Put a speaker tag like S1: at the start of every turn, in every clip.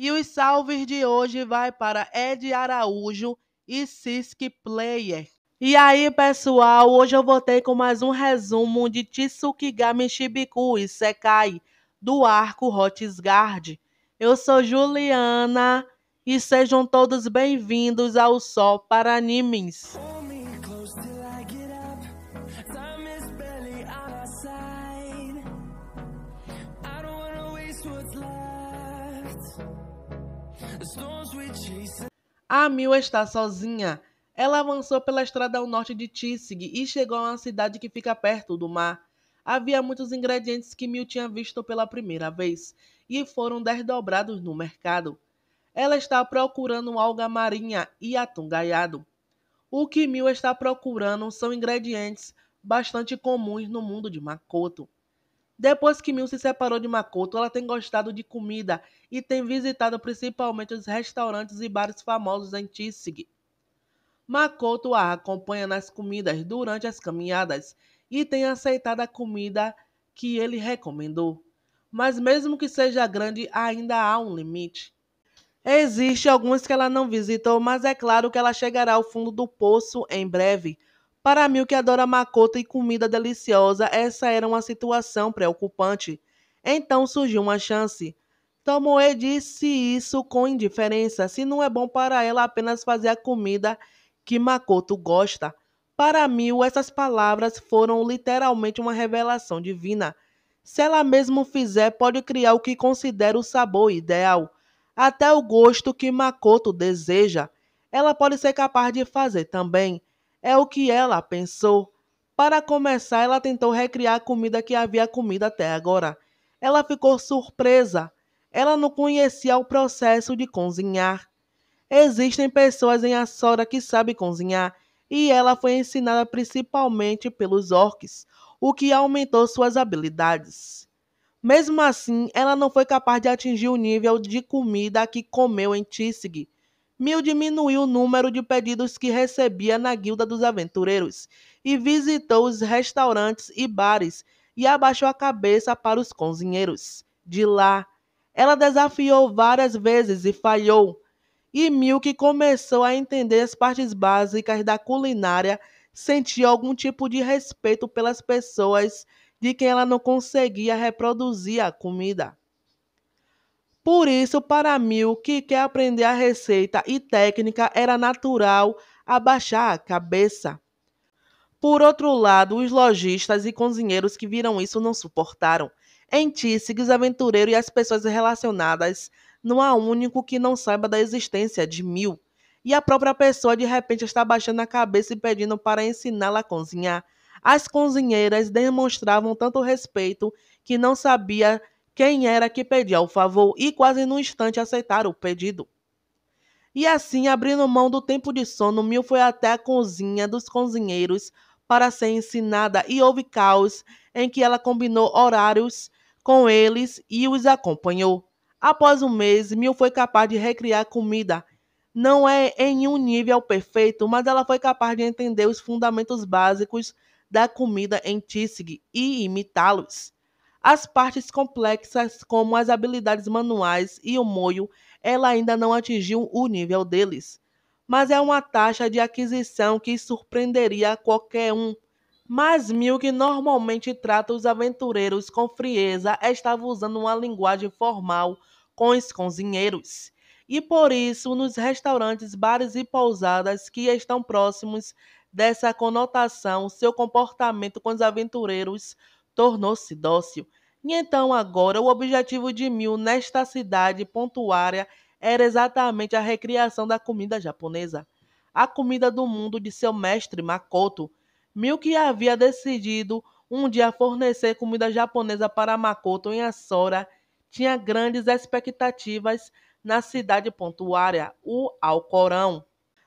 S1: E os salves de hoje vai para Ed Araújo e Sisk Player. E aí, pessoal, hoje eu voltei com mais um resumo de Tsukigami Shibiku e Sekai do arco Hotgard. Eu sou Juliana e sejam todos bem-vindos ao Sol para Animes. A Mil está sozinha. Ela avançou pela estrada ao norte de Tissig e chegou a uma cidade que fica perto do mar. Havia muitos ingredientes que Mil tinha visto pela primeira vez e foram desdobrados no mercado. Ela está procurando alga marinha e atum gaiado. O que Mil está procurando são ingredientes bastante comuns no mundo de Makoto. Depois que Mil se separou de Makoto, ela tem gostado de comida e tem visitado principalmente os restaurantes e bares famosos em Tissig. Makoto a acompanha nas comidas durante as caminhadas e tem aceitado a comida que ele recomendou. Mas mesmo que seja grande, ainda há um limite. Existem alguns que ela não visitou, mas é claro que ela chegará ao fundo do poço em breve. Para Mil, que adora macota e comida deliciosa, essa era uma situação preocupante. Então surgiu uma chance. Tomoe disse isso com indiferença, se não é bom para ela apenas fazer a comida que Makoto gosta. Para Mil, essas palavras foram literalmente uma revelação divina. Se ela mesmo fizer, pode criar o que considera o sabor ideal, até o gosto que Makoto deseja. Ela pode ser capaz de fazer também. É o que ela pensou. Para começar, ela tentou recriar a comida que havia comido até agora. Ela ficou surpresa. Ela não conhecia o processo de cozinhar. Existem pessoas em Açora que sabem cozinhar, e ela foi ensinada principalmente pelos orques, o que aumentou suas habilidades. Mesmo assim, ela não foi capaz de atingir o nível de comida que comeu em Tisig, Mil diminuiu o número de pedidos que recebia na Guilda dos Aventureiros e visitou os restaurantes e bares e abaixou a cabeça para os cozinheiros. De lá, ela desafiou várias vezes e falhou. E Mil, que começou a entender as partes básicas da culinária, sentiu algum tipo de respeito pelas pessoas de quem ela não conseguia reproduzir a comida. Por isso, para Mil, que quer aprender a receita e técnica, era natural abaixar a cabeça. Por outro lado, os lojistas e cozinheiros que viram isso não suportaram. Em Tíssig, aventureiro aventureiros e as pessoas relacionadas, não há único que não saiba da existência de Mil. E a própria pessoa de repente está baixando a cabeça e pedindo para ensiná-la a cozinhar. As cozinheiras demonstravam tanto respeito que não sabia quem era que pedia o favor e quase num instante aceitaram o pedido. E assim, abrindo mão do tempo de sono, Mil foi até a cozinha dos cozinheiros para ser ensinada e houve caos em que ela combinou horários com eles e os acompanhou. Após um mês, Mil foi capaz de recriar comida. Não é em um nível perfeito, mas ela foi capaz de entender os fundamentos básicos da comida em Tissig e imitá-los. As partes complexas, como as habilidades manuais e o moio, ela ainda não atingiu o nível deles, mas é uma taxa de aquisição que surpreenderia qualquer um. Mas Mil, que normalmente trata os aventureiros com frieza, estava usando uma linguagem formal com os cozinheiros. E por isso, nos restaurantes, bares e pousadas que estão próximos dessa conotação, seu comportamento com os aventureiros tornou-se dócil. E então agora o objetivo de Mil nesta cidade pontuária era exatamente a recriação da comida japonesa, a comida do mundo de seu mestre Makoto. Mil que havia decidido um dia fornecer comida japonesa para Makoto em Asora, tinha grandes expectativas na cidade pontuária, o Alcorão.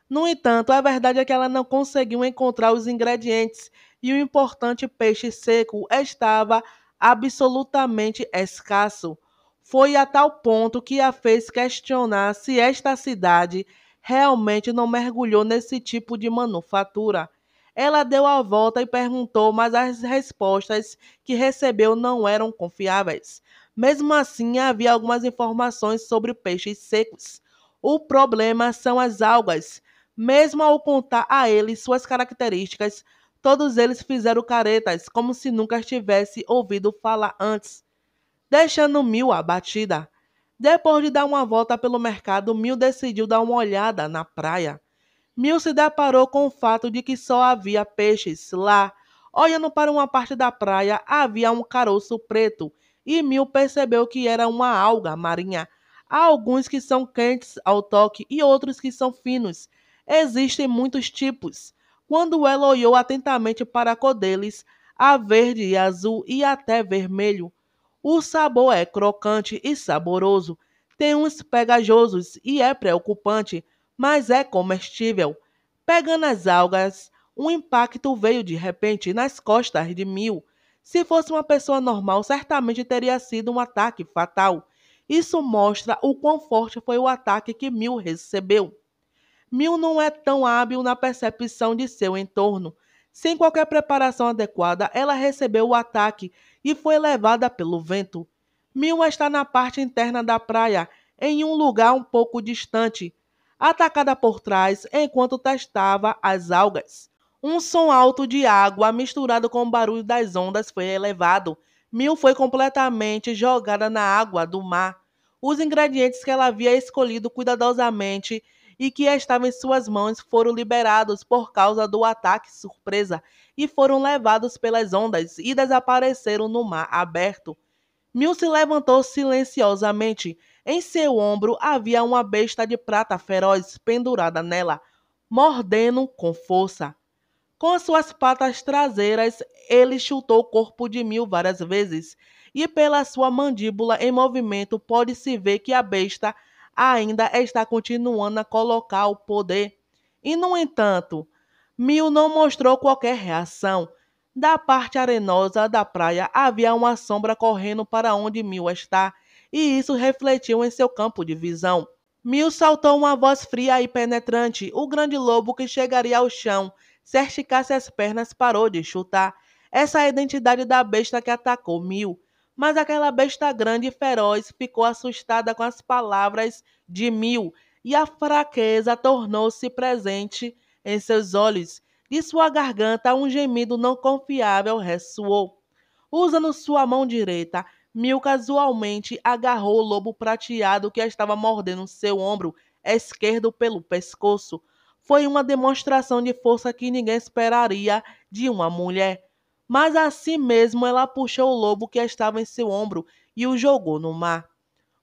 S1: No entanto, a verdade é que ela não conseguiu encontrar os ingredientes e o importante peixe seco estava absolutamente escasso. Foi a tal ponto que a fez questionar se esta cidade realmente não mergulhou nesse tipo de manufatura. Ela deu a volta e perguntou, mas as respostas que recebeu não eram confiáveis. Mesmo assim, havia algumas informações sobre peixes secos. O problema são as algas. Mesmo ao contar a ele suas características, Todos eles fizeram caretas, como se nunca tivesse ouvido falar antes, deixando Mil abatida. Depois de dar uma volta pelo mercado, Mil decidiu dar uma olhada na praia. Mil se deparou com o fato de que só havia peixes lá. Olhando para uma parte da praia, havia um caroço preto e Mil percebeu que era uma alga marinha. Há alguns que são quentes ao toque e outros que são finos. Existem muitos tipos. Quando ela olhou atentamente para a cor deles, a verde e azul e até vermelho, o sabor é crocante e saboroso, tem uns pegajosos e é preocupante, mas é comestível. Pegando as algas, um impacto veio de repente nas costas de Mil. Se fosse uma pessoa normal, certamente teria sido um ataque fatal. Isso mostra o quão forte foi o ataque que Mil recebeu. Mil não é tão hábil na percepção de seu entorno. Sem qualquer preparação adequada, ela recebeu o ataque e foi levada pelo vento. Mil está na parte interna da praia, em um lugar um pouco distante, atacada por trás enquanto testava as algas. Um som alto de água misturado com o barulho das ondas foi elevado. Mil foi completamente jogada na água do mar. Os ingredientes que ela havia escolhido cuidadosamente e que estavam em suas mãos foram liberados por causa do ataque surpresa e foram levados pelas ondas e desapareceram no mar aberto. Mil se levantou silenciosamente. Em seu ombro havia uma besta de prata feroz pendurada nela, mordendo com força. Com as suas patas traseiras, ele chutou o corpo de Mil várias vezes, e pela sua mandíbula em movimento pode-se ver que a besta ainda está continuando a colocar o poder. E, no entanto, Mil não mostrou qualquer reação. Da parte arenosa da praia havia uma sombra correndo para onde Mil está, e isso refletiu em seu campo de visão. Mil saltou uma voz fria e penetrante. O grande lobo que chegaria ao chão, se esticasse as pernas, parou de chutar. Essa é a identidade da besta que atacou Mil. Mas aquela besta grande e feroz ficou assustada com as palavras de Mil, e a fraqueza tornou-se presente em seus olhos. De sua garganta, um gemido não confiável ressoou. Usando sua mão direita, Mil casualmente agarrou o lobo prateado que estava mordendo seu ombro esquerdo pelo pescoço. Foi uma demonstração de força que ninguém esperaria de uma mulher mas assim mesmo ela puxou o lobo que estava em seu ombro e o jogou no mar.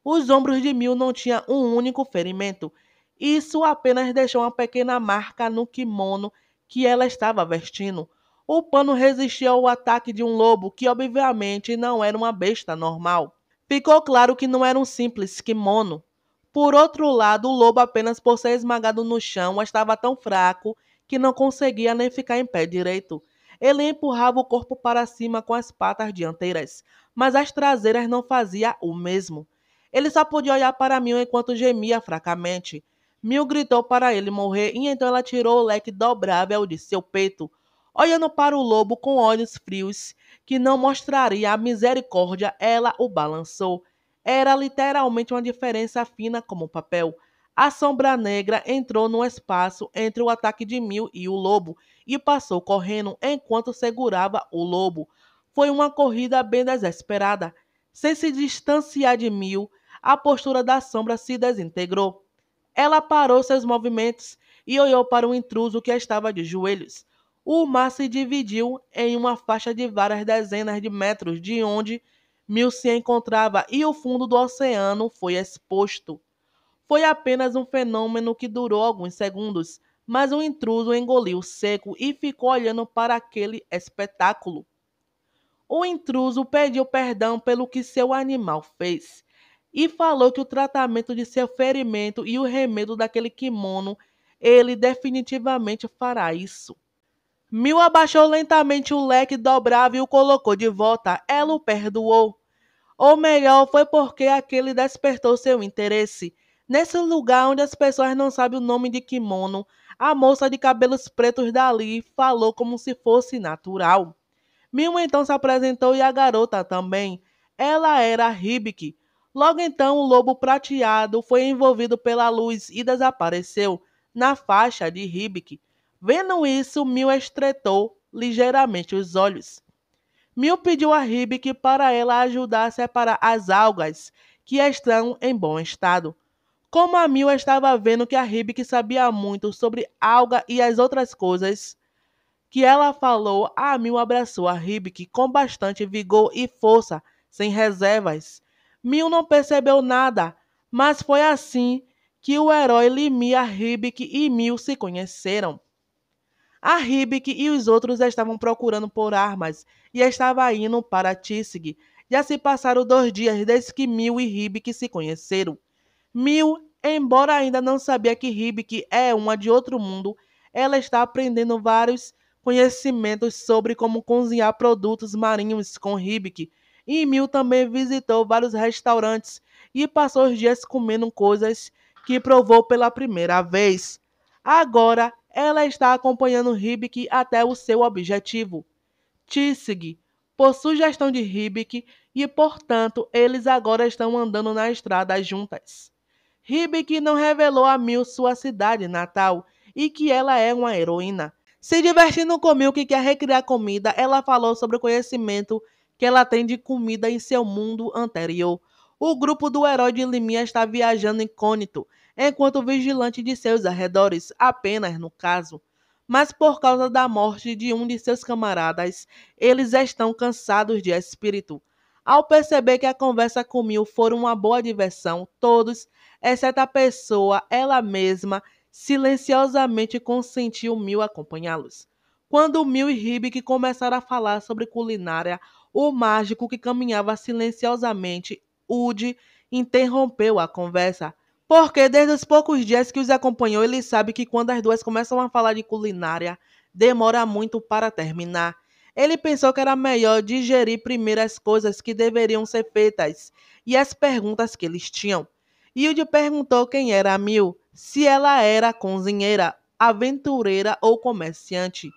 S1: Os ombros de Mil não tinham um único ferimento. Isso apenas deixou uma pequena marca no kimono que ela estava vestindo. O pano resistia ao ataque de um lobo que, obviamente, não era uma besta normal. Ficou claro que não era um simples kimono. Por outro lado, o lobo, apenas por ser esmagado no chão, estava tão fraco que não conseguia nem ficar em pé direito. Ele empurrava o corpo para cima com as patas dianteiras, mas as traseiras não fazia o mesmo. Ele só podia olhar para Mil enquanto gemia fracamente. Mil gritou para ele morrer e então ela tirou o leque dobrável de seu peito, olhando para o lobo com olhos frios, que não mostraria a misericórdia, ela o balançou. Era literalmente uma diferença fina como papel. A sombra negra entrou no espaço entre o ataque de Mil e o lobo e passou correndo enquanto segurava o lobo. Foi uma corrida bem desesperada. Sem se distanciar de Mil, a postura da sombra se desintegrou. Ela parou seus movimentos e olhou para o intruso que estava de joelhos. O mar se dividiu em uma faixa de várias dezenas de metros de onde Mil se encontrava e o fundo do oceano foi exposto. Foi apenas um fenômeno que durou alguns segundos, mas o intruso engoliu seco e ficou olhando para aquele espetáculo. O intruso pediu perdão pelo que seu animal fez e falou que o tratamento de seu ferimento e o remédio daquele kimono ele definitivamente fará isso. Mil abaixou lentamente o leque dobrava e o colocou de volta. Ela o perdoou. Ou melhor, foi porque aquele despertou seu interesse. Nesse lugar onde as pessoas não sabem o nome de kimono, a moça de cabelos pretos dali falou como se fosse natural. Mil então se apresentou e a garota também. Ela era Hibiki. Logo então, o lobo prateado foi envolvido pela luz e desapareceu na faixa de Hibiki. Vendo isso, Mil estreitou ligeiramente os olhos. Mil pediu a Hibiki para ela ajudar a separar as algas que estão em bom estado. Como a Mil estava vendo que a Ribic sabia muito sobre alga e as outras coisas que ela falou, a Mil abraçou a Ribic com bastante vigor e força, sem reservas. Mil não percebeu nada, mas foi assim que o herói Limia Ribic e Mil se conheceram. A Ribic e os outros estavam procurando por armas e estava indo para Tisig. Já se passaram dois dias desde que Mil e Ribic se conheceram. Mil, embora ainda não sabia que Hibiki é uma de outro mundo, ela está aprendendo vários conhecimentos sobre como cozinhar produtos marinhos com Hibiki. E Mil também visitou vários restaurantes e passou os dias comendo coisas que provou pela primeira vez. Agora, ela está acompanhando Hibiki até o seu objetivo. Tisig, por sugestão de Hibiki, e portanto, eles agora estão andando na estrada juntas. Hibiki não revelou a Mil sua cidade natal e que ela é uma heroína. Se divertindo com Mil que quer recriar comida, ela falou sobre o conhecimento que ela tem de comida em seu mundo anterior. O grupo do herói de Limia está viajando incógnito, enquanto vigilante de seus arredores, apenas no caso. Mas por causa da morte de um de seus camaradas, eles estão cansados de espírito. Ao perceber que a conversa com Mil foi uma boa diversão, todos exceto a pessoa, ela mesma, silenciosamente consentiu Mil acompanhá-los. Quando Mil e Ribic começaram a falar sobre culinária, o mágico que caminhava silenciosamente, Ud, interrompeu a conversa. Porque desde os poucos dias que os acompanhou, ele sabe que quando as duas começam a falar de culinária, demora muito para terminar. Ele pensou que era melhor digerir primeiro as coisas que deveriam ser feitas e as perguntas que eles tinham. Hilde perguntou quem era a Mil, se ela era cozinheira, aventureira ou comerciante.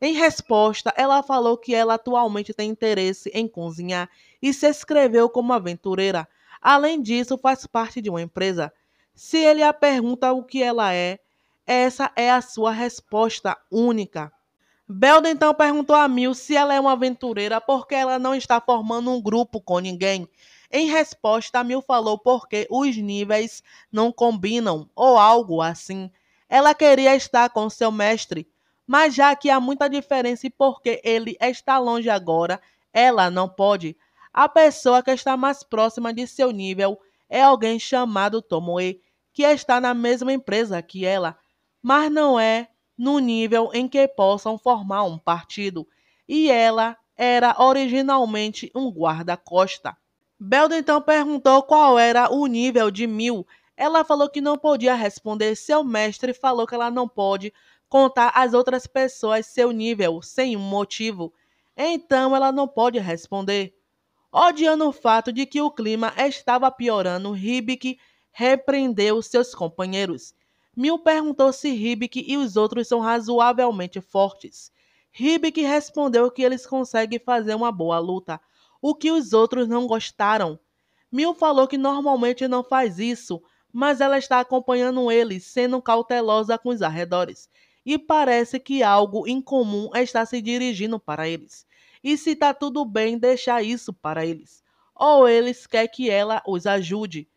S1: Em resposta, ela falou que ela atualmente tem interesse em cozinhar e se escreveu como aventureira. Além disso, faz parte de uma empresa. Se ele a pergunta o que ela é, essa é a sua resposta única. Belda então perguntou a Mil se ela é uma aventureira porque ela não está formando um grupo com ninguém. Em resposta, Mil falou porque os níveis não combinam ou algo assim. Ela queria estar com seu mestre, mas já que há muita diferença e porque ele está longe agora, ela não pode. A pessoa que está mais próxima de seu nível é alguém chamado Tomoe, que está na mesma empresa que ela, mas não é no nível em que possam formar um partido. E ela era originalmente um guarda-costa. Belda então perguntou qual era o nível de Mil. Ela falou que não podia responder. Seu mestre falou que ela não pode contar às outras pessoas seu nível sem um motivo. Então ela não pode responder. Odiando o fato de que o clima estava piorando, Hibiki repreendeu seus companheiros. Mil perguntou se Hibiki e os outros são razoavelmente fortes. Hibiki respondeu que eles conseguem fazer uma boa luta, o que os outros não gostaram. Mil falou que normalmente não faz isso, mas ela está acompanhando ele, sendo cautelosa com os arredores. E parece que algo incomum está se dirigindo para eles. E se tá tudo bem deixar isso para eles. Ou eles querem que ela os ajude.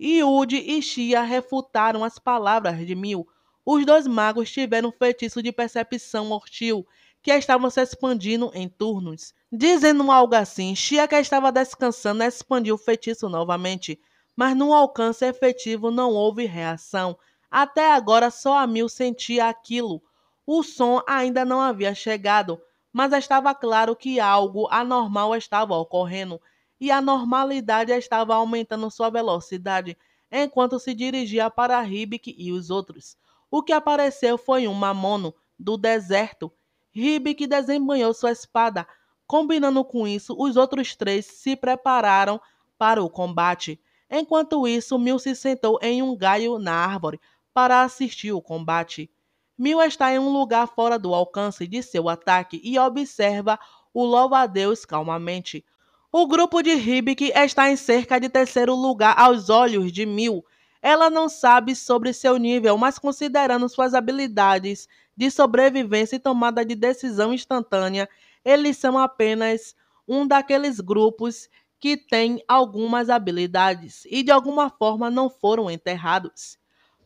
S1: Yudi e Shia refutaram as palavras de Mil. Os dois magos tiveram um feitiço de percepção hostil, que estavam se expandindo em turnos. Dizendo algo assim, que estava descansando expandiu o feitiço novamente, mas no alcance efetivo não houve reação. Até agora só a Mil sentia aquilo. O som ainda não havia chegado, mas estava claro que algo anormal estava ocorrendo e a normalidade estava aumentando sua velocidade enquanto se dirigia para Ribic e os outros. O que apareceu foi um mamono do deserto. Ribic desembanhou sua espada, Combinando com isso, os outros três se prepararam para o combate. Enquanto isso, Mil se sentou em um galho na árvore para assistir o combate. Mil está em um lugar fora do alcance de seu ataque e observa o lobo a deus calmamente. O grupo de Hibik está em cerca de terceiro lugar aos olhos de Mil. Ela não sabe sobre seu nível, mas considerando suas habilidades de sobrevivência e tomada de decisão instantânea, eles são apenas um daqueles grupos que têm algumas habilidades e de alguma forma não foram enterrados.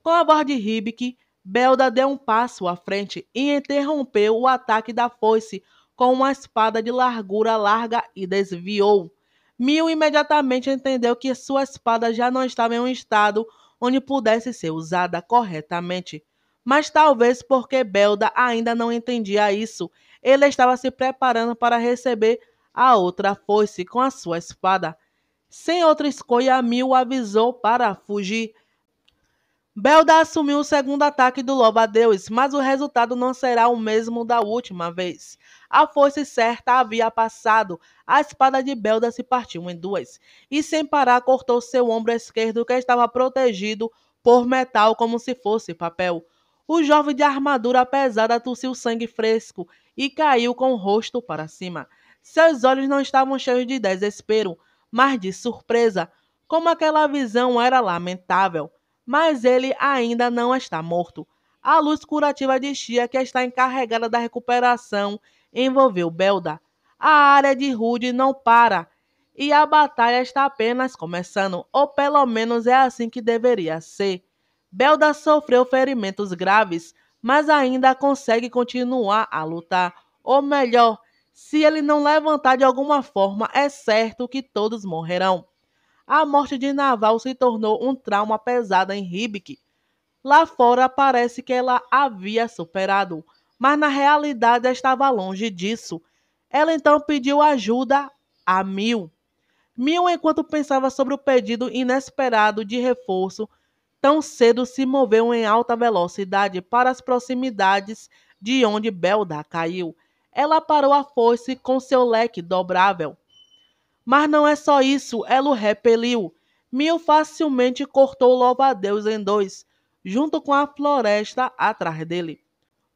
S1: Com a voz de Hibik, Belda deu um passo à frente e interrompeu o ataque da foice com uma espada de largura larga e desviou. Mil imediatamente entendeu que sua espada já não estava em um estado onde pudesse ser usada corretamente. Mas talvez porque Belda ainda não entendia isso, ele estava se preparando para receber a outra foice com a sua espada. Sem outra escolha, Mil avisou para fugir. Belda assumiu o segundo ataque do Lobo a deus mas o resultado não será o mesmo da última vez. A força certa havia passado, a espada de Belda se partiu em duas, e sem parar cortou seu ombro esquerdo que estava protegido por metal como se fosse papel. O jovem de armadura pesada tossiu sangue fresco e caiu com o rosto para cima. Seus olhos não estavam cheios de desespero, mas de surpresa, como aquela visão era lamentável. Mas ele ainda não está morto. A luz curativa de Shia, que está encarregada da recuperação, envolveu Belda. A área de Rude não para e a batalha está apenas começando, ou pelo menos é assim que deveria ser. Belda sofreu ferimentos graves, mas ainda consegue continuar a lutar. Ou melhor, se ele não levantar de alguma forma, é certo que todos morrerão. A morte de Naval se tornou um trauma pesado em Hibiki. Lá fora parece que ela havia superado, mas na realidade estava longe disso. Ela então pediu ajuda a Mil. Mil, enquanto pensava sobre o pedido inesperado de reforço, tão cedo se moveu em alta velocidade para as proximidades de onde Belda caiu. Ela parou a foice com seu leque dobrável. Mas não é só isso, ela o repeliu. Mil facilmente cortou o louva-a-Deus em dois, junto com a floresta atrás dele.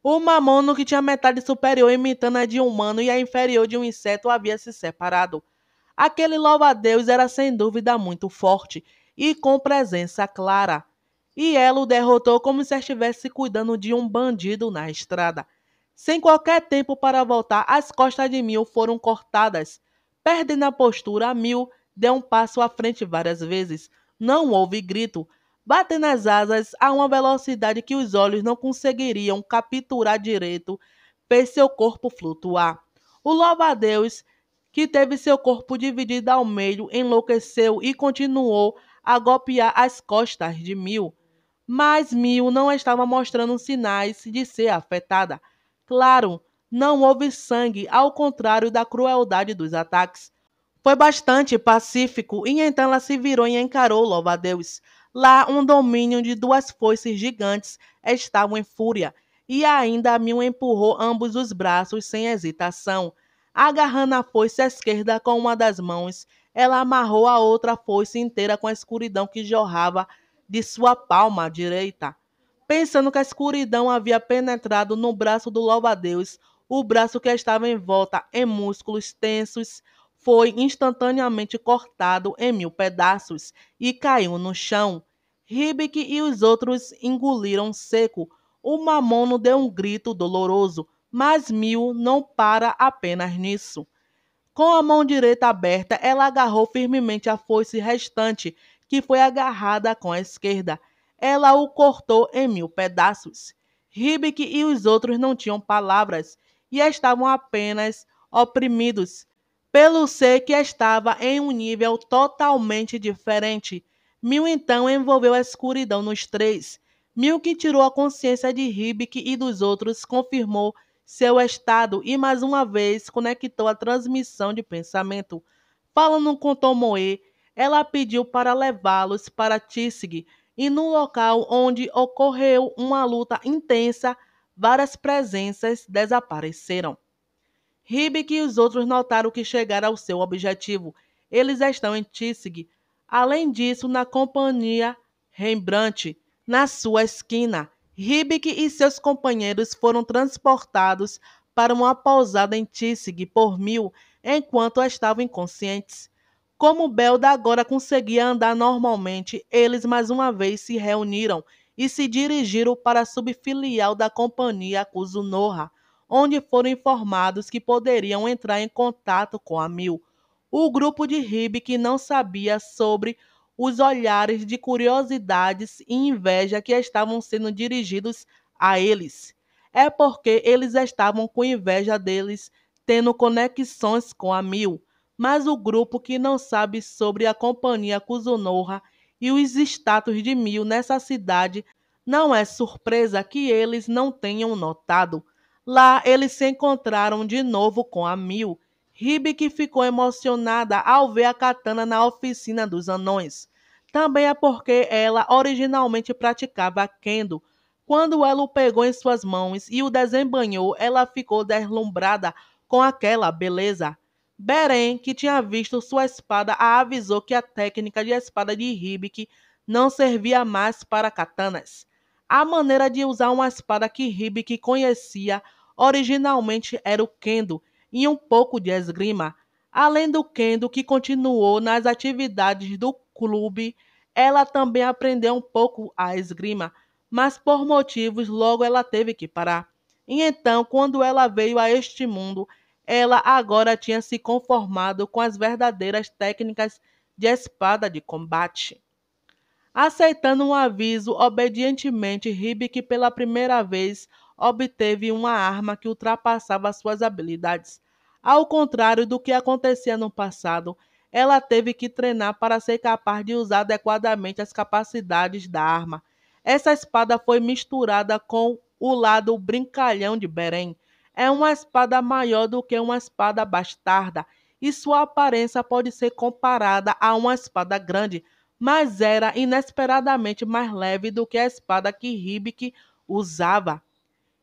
S1: O mamono, que tinha metade superior imitando a de um humano e a inferior de um inseto, havia se separado. Aquele louva-a-Deus era sem dúvida muito forte e com presença clara e ela o derrotou como se estivesse cuidando de um bandido na estrada. Sem qualquer tempo para voltar, as costas de Mil foram cortadas. Perdendo a postura, Mil deu um passo à frente várias vezes. Não houve grito, batendo as asas a uma velocidade que os olhos não conseguiriam capturar direito, fez seu corpo flutuar. O lobo a deus que teve seu corpo dividido ao meio, enlouqueceu e continuou a golpear as costas de Mil mas Mil não estava mostrando sinais de ser afetada. Claro, não houve sangue, ao contrário da crueldade dos ataques. Foi bastante pacífico e então ela se virou e encarou Louva-a-Deus. Lá, um domínio de duas foices gigantes estava em fúria e ainda Mil empurrou ambos os braços sem hesitação. Agarrando a foice esquerda com uma das mãos, ela amarrou a outra foice inteira com a escuridão que jorrava de sua palma direita. Pensando que a escuridão havia penetrado no braço do Lobo a deus o braço que estava volta em músculos tensos foi instantaneamente cortado em mil pedaços e caiu no chão. Ribic e os outros engoliram seco. O mamono deu um grito doloroso, mas Mil não para apenas nisso. Com a mão direita aberta, ela agarrou firmemente a foice restante que foi agarrada com a esquerda. Ela o cortou em mil pedaços. Ribic e os outros não tinham palavras e estavam apenas oprimidos pelo ser que estava em um nível totalmente diferente. Mil então envolveu a escuridão nos três. Mil que tirou a consciência de Ribic e dos outros confirmou seu estado e mais uma vez conectou a transmissão de pensamento. Falando com Tomoe, ela pediu para levá-los para Tissig e no local onde ocorreu uma luta intensa, várias presenças desapareceram. Ribic e os outros notaram que chegaram ao seu objetivo. Eles estão em Tissig, Além disso, na companhia Rembrandt, na sua esquina, Ribic e seus companheiros foram transportados para uma pousada em Tissig por Mil enquanto estavam inconscientes. Como Belda agora conseguia andar normalmente, eles mais uma vez se reuniram e se dirigiram para a subfilial da companhia Kuzunoha, onde foram informados que poderiam entrar em contato com a Mil. O grupo de Ribe que não sabia sobre os olhares de curiosidades e inveja que estavam sendo dirigidos a eles. É porque eles estavam com inveja deles tendo conexões com a Mil mas o grupo que não sabe sobre a companhia Kuzunoha e os status de Mil nessa cidade, não é surpresa que eles não tenham notado. Lá eles se encontraram de novo com a Mil. Ribe que ficou emocionada ao ver a katana na oficina dos anões. Também é porque ela originalmente praticava kendo. Quando ela o pegou em suas mãos e o desembanhou, ela ficou deslumbrada com aquela beleza. Beren, que tinha visto sua espada, a avisou que a técnica de espada de Hibiki não servia mais para katanas. A maneira de usar uma espada que Hibiki conhecia originalmente era o kendo e um pouco de esgrima. Além do kendo, que continuou nas atividades do clube, ela também aprendeu um pouco a esgrima, mas por motivos logo ela teve que parar. E então, quando ela veio a este mundo, ela agora tinha se conformado com as verdadeiras técnicas de espada de combate. Aceitando um aviso obedientemente, que pela primeira vez obteve uma arma que ultrapassava suas habilidades. Ao contrário do que acontecia no passado, ela teve que treinar para ser capaz de usar adequadamente as capacidades da arma. Essa espada foi misturada com o lado brincalhão de Beren, é uma espada maior do que uma espada bastarda, e sua aparência pode ser comparada a uma espada grande, mas era inesperadamente mais leve do que a espada que Hibik usava.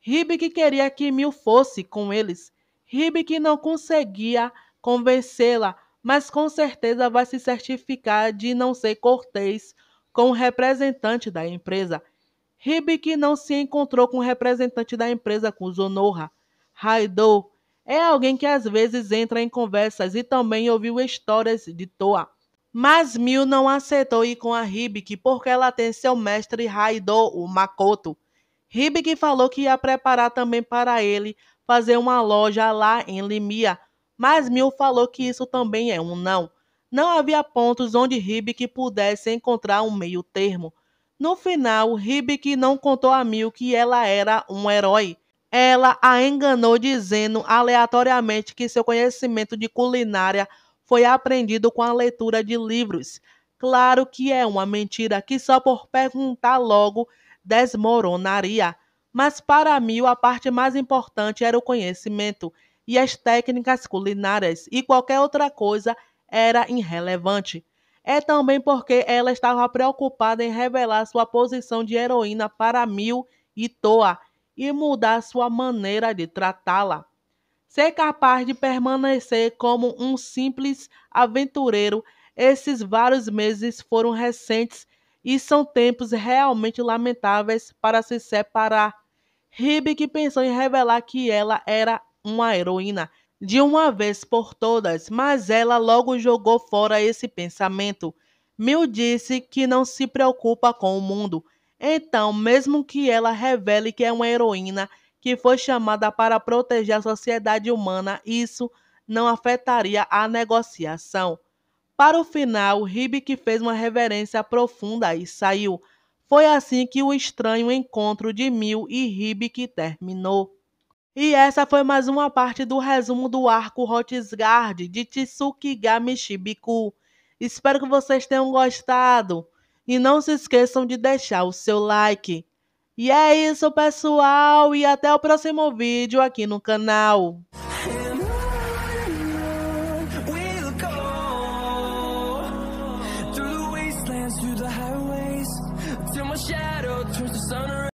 S1: Hibik queria que Mil fosse com eles. Hibik não conseguia convencê-la, mas com certeza vai se certificar de não ser cortês com o representante da empresa. Hibik não se encontrou com o representante da empresa, com Zonorra. Raido é alguém que às vezes entra em conversas e também ouviu histórias de Toa. Mas Mil não aceitou ir com a Hibiki porque ela tem seu mestre Raido, o Makoto. Hibiki falou que ia preparar também para ele fazer uma loja lá em Limia, mas Mil falou que isso também é um não. Não havia pontos onde Hibiki pudesse encontrar um meio termo. No final, Hibiki não contou a Mil que ela era um herói ela a enganou dizendo aleatoriamente que seu conhecimento de culinária foi aprendido com a leitura de livros. Claro que é uma mentira que só por perguntar logo desmoronaria. Mas para mim, a parte mais importante era o conhecimento e as técnicas culinárias, e qualquer outra coisa era irrelevante. É também porque ela estava preocupada em revelar sua posição de heroína para Mil e Toa e mudar sua maneira de tratá-la. Ser capaz de permanecer como um simples aventureiro, esses vários meses foram recentes e são tempos realmente lamentáveis para se separar. Ribic pensou em revelar que ela era uma heroína de uma vez por todas, mas ela logo jogou fora esse pensamento. Mil disse que não se preocupa com o mundo então, mesmo que ela revele que é uma heroína que foi chamada para proteger a sociedade humana, isso não afetaria a negociação. Para o final, Hibiki fez uma reverência profunda e saiu. Foi assim que o estranho encontro de Mil e Hibiki terminou. E essa foi mais uma parte do resumo do arco Hotgard de Tsukigami Shibiku. Espero que vocês tenham gostado. E não se esqueçam de deixar o seu like. E é isso, pessoal, e até o próximo vídeo aqui no canal.